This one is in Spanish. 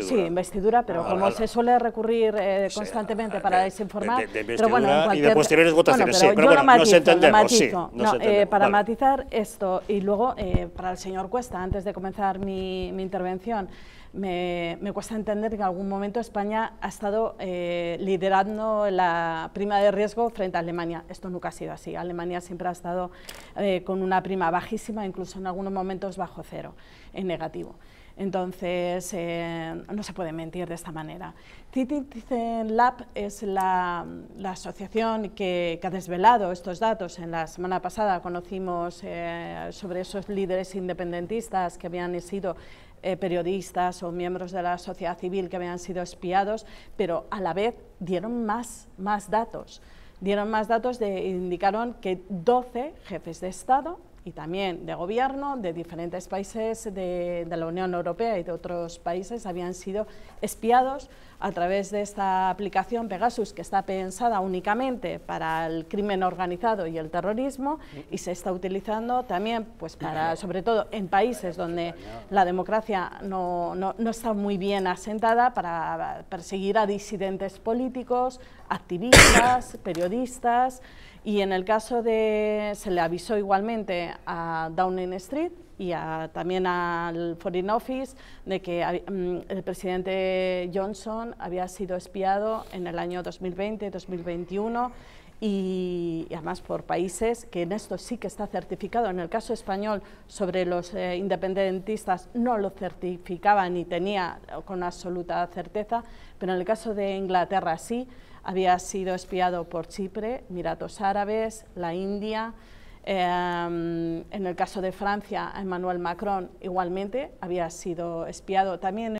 investidura. Sí, investidura, pero ah, como se suele recurrir eh, constantemente ah, para desinformar... De, pero bueno, y de posteriores votaciones, pero sí, pero bueno, nos entendemos, sí, eh, para matizar esto, y luego eh, para el señor Cuesta, antes de comenzar mi, intervención, me, cuesta entender que en algún momento España ha estado eh, liderando la prima de riesgo frente a Alemania. Esto nunca ha sido así. Alemania siempre ha estado eh, con una prima bajísima, incluso en algunos momentos bajo cero, en negativo. Entonces, eh, no se puede mentir de esta manera. Citizen Lab es la, asociación que, ha desvelado estos datos. En la semana pasada conocimos eh, sobre esos líderes independentistas que habían sido eh, periodistas o miembros de la sociedad civil que habían sido espiados, pero a la vez dieron más, más datos. Dieron más datos, de, indicaron que 12 jefes de Estado y también de gobierno de diferentes países de, la Unión Europea y de otros países habían sido espiados a través de esta aplicación Pegasus que está pensada únicamente para el crimen organizado y el terrorismo y se está utilizando también pues para sobre todo en países donde la democracia no, no está muy bien asentada para perseguir a disidentes políticos, activistas, periodistas y en el caso de, se le avisó igualmente a Downing Street y también al Foreign Office de que mm, el presidente Johnson había sido espiado en el año 2020-2021 y, además por países que en esto sí que está certificado. En el caso español sobre los eh, independentistas no lo certificaban ni tenía con absoluta certeza, pero en el caso de Inglaterra sí, había sido espiado por Chipre, Emiratos Árabes, la India. Em, en el caso de Francia, Emmanuel Macron igualmente había sido espiado también.